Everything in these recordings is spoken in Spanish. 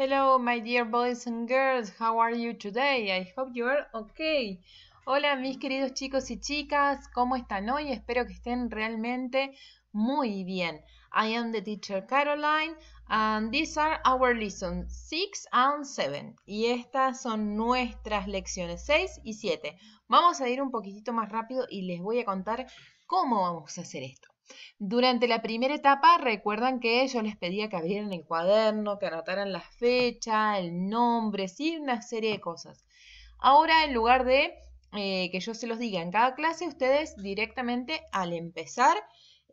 Hello, my dear boys and girls, how are you today? I hope you are okay. Hola, mis queridos chicos y chicas, ¿cómo están hoy? Espero que estén realmente muy bien. I am the teacher Caroline, and these are our lessons 6 and 7. Y estas son nuestras lecciones 6 y 7. Vamos a ir un poquitito más rápido y les voy a contar cómo vamos a hacer esto. Durante la primera etapa, recuerdan que yo les pedía que abrieran el cuaderno, que anotaran la fecha, el nombre, sí, una serie de cosas. Ahora, en lugar de eh, que yo se los diga en cada clase, ustedes directamente al empezar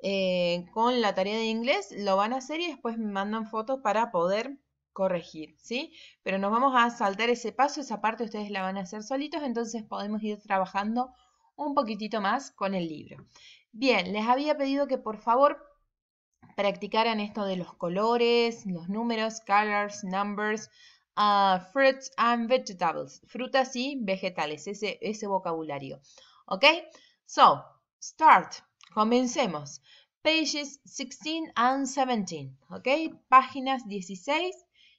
eh, con la tarea de inglés lo van a hacer y después me mandan fotos para poder corregir, ¿sí? Pero nos vamos a saltar ese paso, esa parte ustedes la van a hacer solitos, entonces podemos ir trabajando un poquitito más con el libro. Bien, les había pedido que por favor practicaran esto de los colores, los números, colors, numbers, ah, fruits and vegetables, frutas y vegetales, ese, ese vocabulario. ¿Ok? So, start, comencemos. Pages 16 and 17, ¿ok? Páginas 16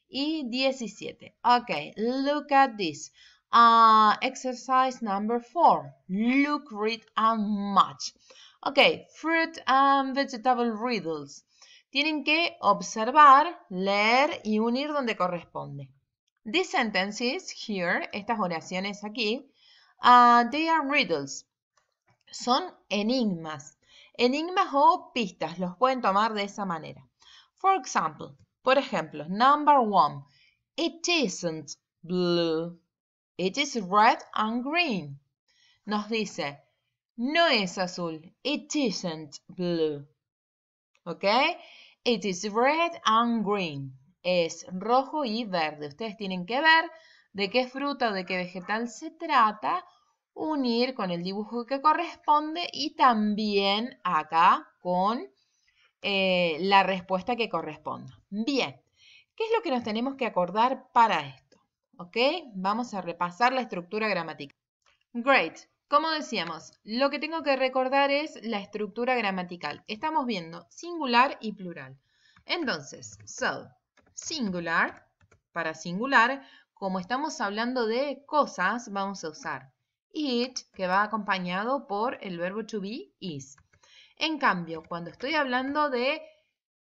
y 17. Ok, look at this. Ah, exercise number 4. Look, read and match. Ok, fruit and vegetable riddles. Tienen que observar, leer y unir donde corresponde. These sentences here, estas oraciones aquí, ah, they are riddles. Son enigmas. Enigmas o pistas, los pueden tomar de esa manera. For example, por ejemplo, number one, it isn't blue, it is red and green. Nos dice, no es azul. It isn't blue. ¿Ok? It is red and green. Es rojo y verde. Ustedes tienen que ver de qué fruta o de qué vegetal se trata, unir con el dibujo que corresponde y también acá con eh, la respuesta que corresponda. Bien, ¿qué es lo que nos tenemos que acordar para esto? ¿Ok? Vamos a repasar la estructura gramatical. Great. Como decíamos, lo que tengo que recordar es la estructura gramatical. Estamos viendo singular y plural. Entonces, so, singular, para singular, como estamos hablando de cosas, vamos a usar it, que va acompañado por el verbo to be, is. En cambio, cuando estoy hablando de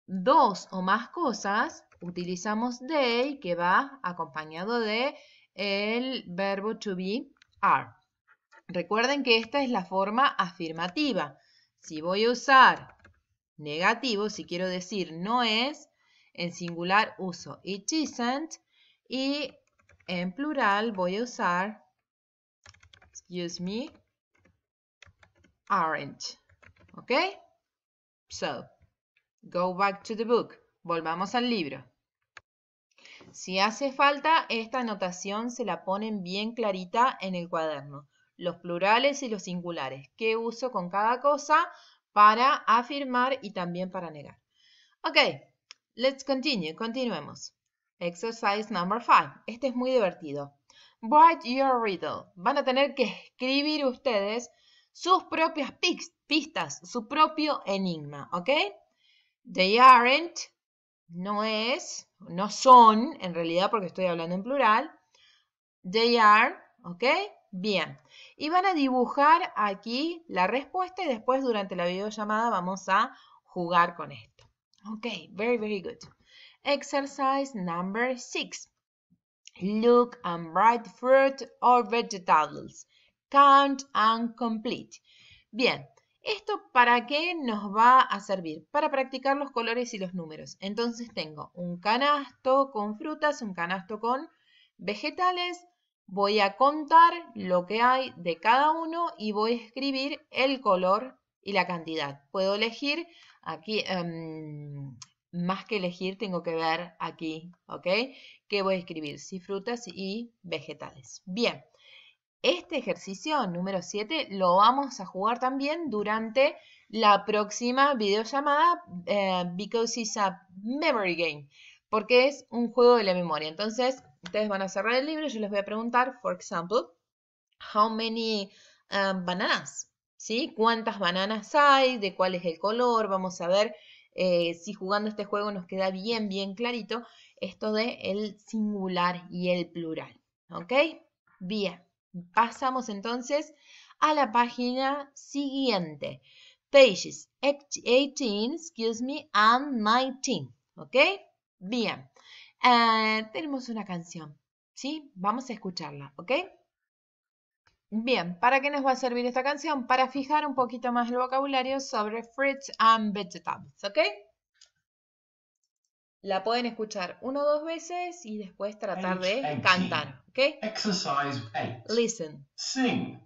dos o más cosas, utilizamos they, que va acompañado de el verbo to be, are. Recuerden que esta es la forma afirmativa. Si voy a usar negativo, si quiero decir no es, en singular uso it isn't y en plural voy a usar, excuse me, aren't. ¿Ok? So, go back to the book. Volvamos al libro. Si hace falta, esta anotación se la ponen bien clarita en el cuaderno los plurales y los singulares, qué uso con cada cosa para afirmar y también para negar. Ok, let's continue, continuemos. Exercise number five. Este es muy divertido. Write your riddle. Van a tener que escribir ustedes sus propias pistas, su propio enigma, ¿ok? They aren't, no es, no son, en realidad porque estoy hablando en plural. They are, ¿ok? Bien, y van a dibujar aquí la respuesta y después durante la videollamada vamos a jugar con esto. Ok, very, very good. Exercise number six. Look and write fruit or vegetables. Count and complete. Bien, ¿esto para qué nos va a servir? Para practicar los colores y los números. Entonces tengo un canasto con frutas, un canasto con vegetales, Voy a contar lo que hay de cada uno y voy a escribir el color y la cantidad. Puedo elegir aquí, em, más que elegir, tengo que ver aquí, ¿ok? ¿Qué voy a escribir? Si frutas y vegetales. Bien, este ejercicio número 7 lo vamos a jugar también durante la próxima videollamada llamada eh, Because it's a Memory Game, porque es un juego de la memoria. Entonces, Ustedes van a cerrar el libro y yo les voy a preguntar, por ejemplo, how many um, bananas, ¿sí? ¿Cuántas bananas hay? ¿De cuál es el color? Vamos a ver eh, si jugando este juego nos queda bien, bien clarito esto de el singular y el plural, ¿ok? Bien, pasamos entonces a la página siguiente. Pages 18, excuse me, and 19, ¿ok? Bien. Ah, tenemos una canción, ¿sí? Vamos a escucharla, ¿ok? Bien, ¿para qué nos va a servir esta canción? Para fijar un poquito más el vocabulario sobre fruits and vegetables, ¿ok? La pueden escuchar uno o dos veces y después tratar de cantar, ¿ok? Exercise 8. Listen. Sing.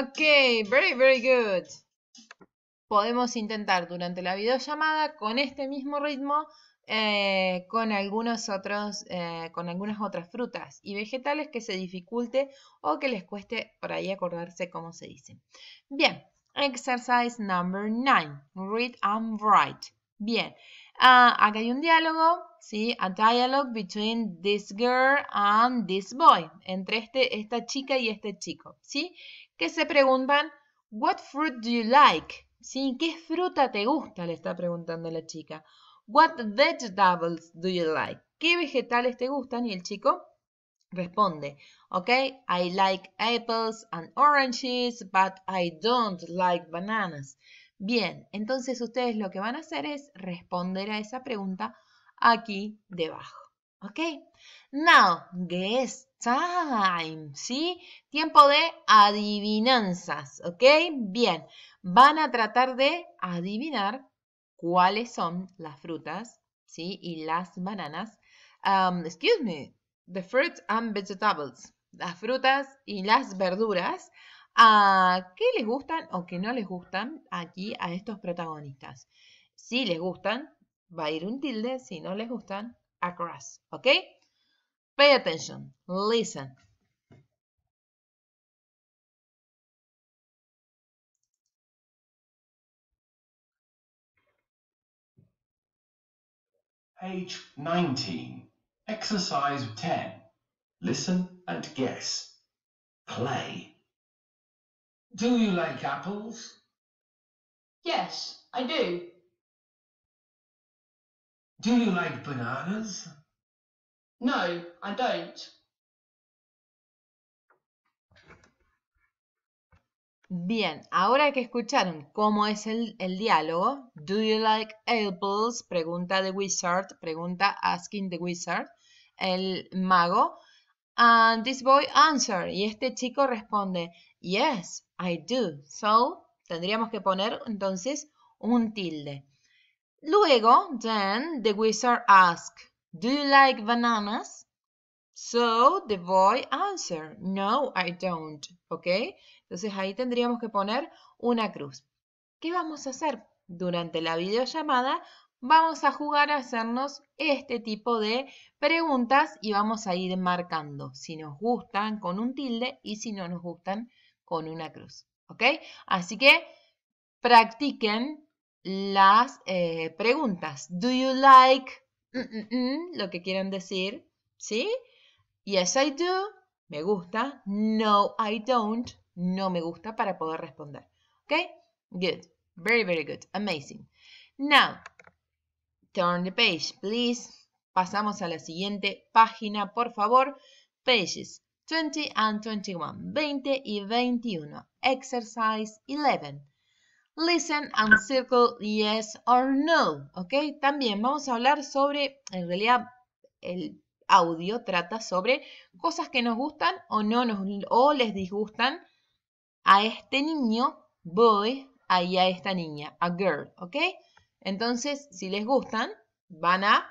Ok, very, very good. Podemos intentar durante la videollamada con este mismo ritmo, eh, con, algunos otros, eh, con algunas otras frutas y vegetales que se dificulte o que les cueste por ahí acordarse cómo se dice. Bien, exercise number nine, read and write. Bien, ah, acá hay un diálogo, ¿sí? A dialogue between this girl and this boy. Entre este, esta chica y este chico, ¿sí? que se preguntan, What fruit do you like? ¿Qué fruta te gusta? Le está preguntando la chica. What vegetables do you like? ¿Qué vegetales te gustan? Y el chico responde, ok, I like apples and oranges, but I don't like bananas. Bien, entonces ustedes lo que van a hacer es responder a esa pregunta aquí debajo. ¿Ok? Now, guess time, ¿sí? Tiempo de adivinanzas, ¿ok? Bien, van a tratar de adivinar cuáles son las frutas, ¿sí? Y las bananas. Um, excuse me, the fruits and vegetables. Las frutas y las verduras. ¿A ah, qué les gustan o qué no les gustan aquí a estos protagonistas? Si les gustan, va a ir un tilde. Si no les gustan, across, ¿ok? Pay attention. Listen. Page 19. Exercise 10. Listen and guess. Play. Do you like apples? Yes, I do. Do you like bananas? No, I don't. Bien, ahora que escucharon cómo es el, diálogo, ¿Do you like apples? Pregunta The Wizard, pregunta Asking the Wizard, el mago. And this boy answer, y este chico responde, Yes, I do. So, tendríamos que poner entonces un tilde. Luego, then, the wizard ask. Do you like bananas? So the boy answered, no, I don't. ¿Ok? Entonces ahí tendríamos que poner una cruz. ¿Qué vamos a hacer? Durante la videollamada vamos a jugar a hacernos este tipo de preguntas y vamos a ir marcando si nos gustan con un tilde y si no nos gustan con una cruz. ¿Ok? Así que practiquen las eh, preguntas. ¿Do you like Mm, mm, mm, lo que quieren decir, ¿sí? Yes, I do, me gusta. No, I don't, no me gusta para poder responder. ¿Ok? Good. Very, very good. Amazing. Now, turn the page, please. Pasamos a la siguiente página, por favor. Pages 20 and 21. 20 y 21. Exercise 11. Listen and circle yes or no. ¿Ok? También vamos a hablar sobre, en realidad, el audio trata sobre cosas que nos gustan o no nos, o les disgustan a este niño, boy, ahí a esta niña, a girl, ¿ok? Entonces, si les gustan, van a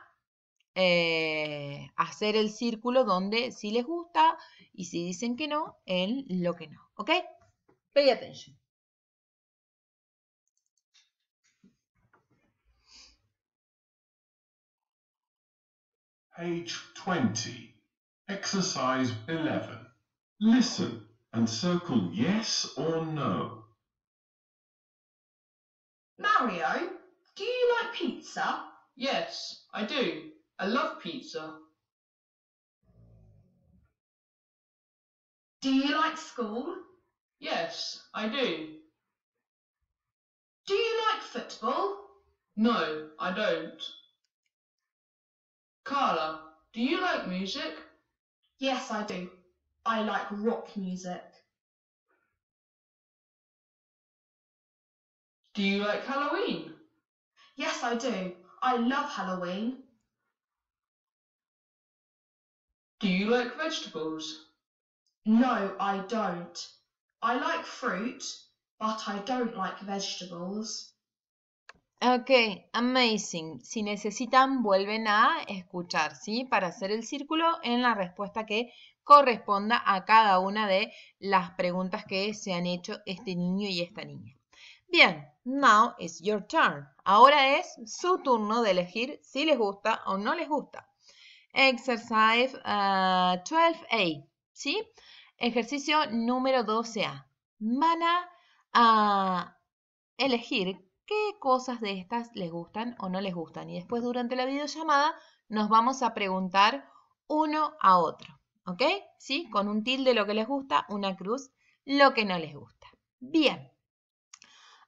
eh, hacer el círculo donde si les gusta y si dicen que no, en lo que no, ¿ok? Pay attention. page 20, exercise 11. Listen and circle yes or no. Mario, do you like pizza? Yes, I do. I love pizza. Do you like school? Yes, I do. Do you like football? No, I don't. Carla, do you like music? Yes, I do. I like rock music. Do you like Halloween? Yes, I do. I love Halloween. Do you like vegetables? No, I don't. I like fruit, but I don't like vegetables. Ok, amazing. Si necesitan, vuelven a escuchar, ¿sí? Para hacer el círculo en la respuesta que corresponda a cada una de las preguntas que se han hecho este niño y esta niña. Bien, now it's your turn. Ahora es su turno de elegir si les gusta o no les gusta. Exercise 12A, uh, ¿sí? Ejercicio número 12A. Van a uh, elegir qué cosas de estas les gustan o no les gustan. Y después durante la videollamada nos vamos a preguntar uno a otro, ¿ok? ¿Sí? Con un tilde lo que les gusta, una cruz lo que no les gusta. Bien.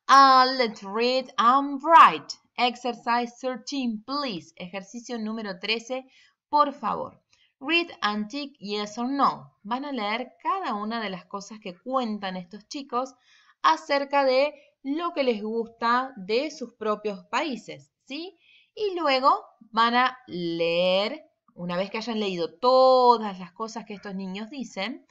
Ah, let's read and um, write. Exercise 13, please. Ejercicio número 13, por favor. Read and tick yes or no. Van a leer cada una de las cosas que cuentan estos chicos acerca de lo que les gusta de sus propios países, ¿sí? Y luego van a leer, una vez que hayan leído todas las cosas que estos niños dicen,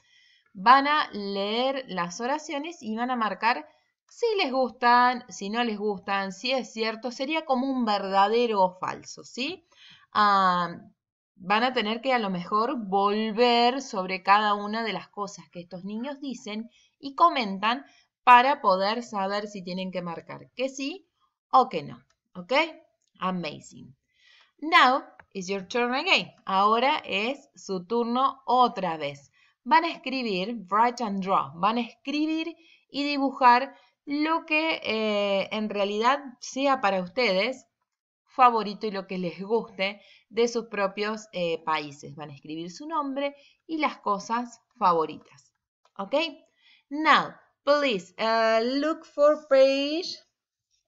van a leer las oraciones y van a marcar si les gustan, si no les gustan, si es cierto, sería como un verdadero o falso, ¿sí? van a tener que a lo mejor volver sobre cada una de las cosas que estos niños dicen y comentan para poder saber si tienen que marcar que sí o que no. ¿Ok? Amazing. Now is your turn again. Ahora es su turno otra vez. Van a escribir, write and draw. Van a escribir y dibujar lo que eh, en realidad sea para ustedes favorito y lo que les guste de sus propios eh, países. Van a escribir su nombre y las cosas favoritas. ¿Ok? Now, Please uh, look for page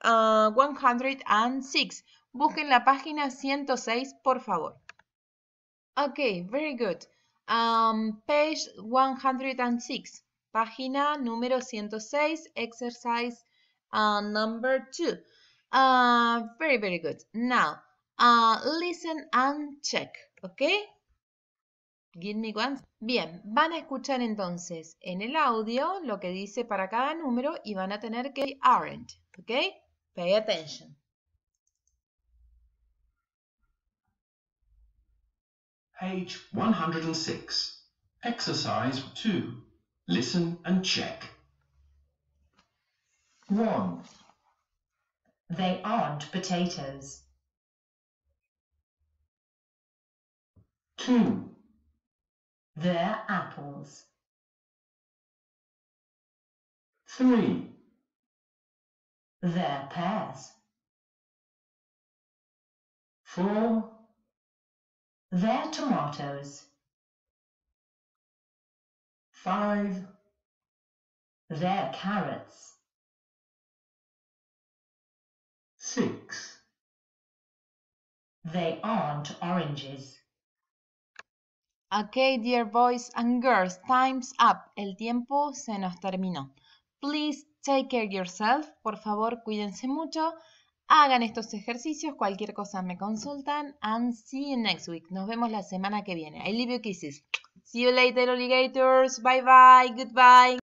uh, 106. Busquen la página 106, por favor. Okay, very good. Um, page 106. Página número 106, exercise uh, number 2. Uh, very, very good. Now, uh, listen and check, okay? Give me one. Bien, van a escuchar entonces en el audio lo que dice para cada número y van a tener que aren't, ¿ok? Pay attention. Page 106. Exercise 2. Listen and check. 1. They aren't potatoes. 2. They're apples. Three. They're pears. Four. They're tomatoes. Five. They're carrots. Six. They aren't oranges. Okay, dear boys and girls, time's up. El tiempo se nos terminó. Please take care of yourself. Por favor, cuídense mucho. Hagan estos ejercicios. Cualquier cosa me consultan. And see you next week. Nos vemos la semana que viene. I leave you kisses. See you later, alligators. Bye bye. Goodbye.